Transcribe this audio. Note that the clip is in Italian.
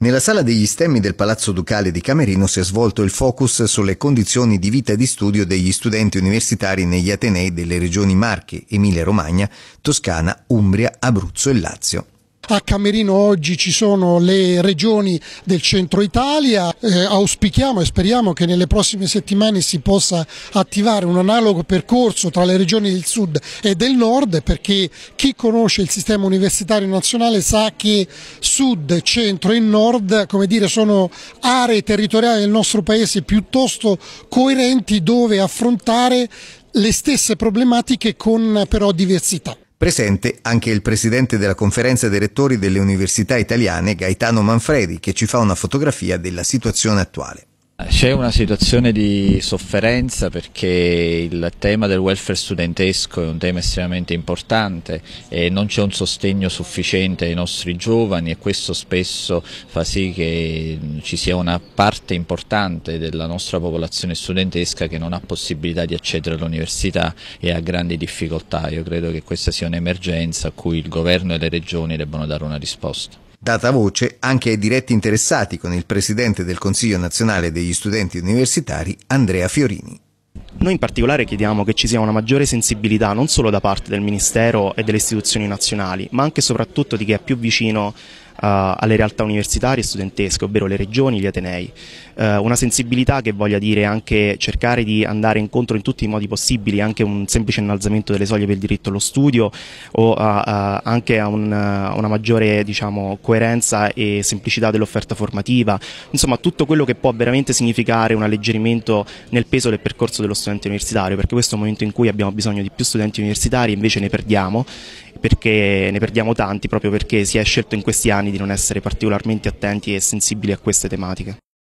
Nella sala degli stemmi del Palazzo Ducale di Camerino si è svolto il focus sulle condizioni di vita e di studio degli studenti universitari negli Atenei delle regioni Marche, Emilia-Romagna, Toscana, Umbria, Abruzzo e Lazio a Camerino oggi ci sono le regioni del centro Italia, eh, auspichiamo e speriamo che nelle prossime settimane si possa attivare un analogo percorso tra le regioni del sud e del nord perché chi conosce il sistema universitario nazionale sa che sud, centro e nord come dire, sono aree territoriali del nostro paese piuttosto coerenti dove affrontare le stesse problematiche con però diversità. Presente anche il presidente della conferenza dei rettori delle università italiane, Gaetano Manfredi, che ci fa una fotografia della situazione attuale. C'è una situazione di sofferenza perché il tema del welfare studentesco è un tema estremamente importante e non c'è un sostegno sufficiente ai nostri giovani e questo spesso fa sì che ci sia una parte importante della nostra popolazione studentesca che non ha possibilità di accedere all'università e ha grandi difficoltà. Io credo che questa sia un'emergenza a cui il governo e le regioni debbano dare una risposta data voce anche ai diretti interessati con il presidente del Consiglio nazionale degli studenti universitari Andrea Fiorini. Noi in particolare chiediamo che ci sia una maggiore sensibilità non solo da parte del Ministero e delle istituzioni nazionali, ma anche e soprattutto di chi è più vicino eh, alle realtà universitarie e studentesche, ovvero le regioni, gli atenei. Eh, una sensibilità che voglia dire anche cercare di andare incontro in tutti i modi possibili, anche un semplice innalzamento delle soglie per il diritto allo studio o a, eh, a, anche a un, una maggiore diciamo, coerenza e semplicità dell'offerta formativa, insomma tutto quello che può veramente significare un alleggerimento nel peso del percorso dello studente universitario, perché questo è un momento in cui abbiamo bisogno di più studenti universitari, invece ne perdiamo perché ne perdiamo tanti proprio perché si è scelto in questi anni di non essere particolarmente attenti e sensibili a queste tematiche.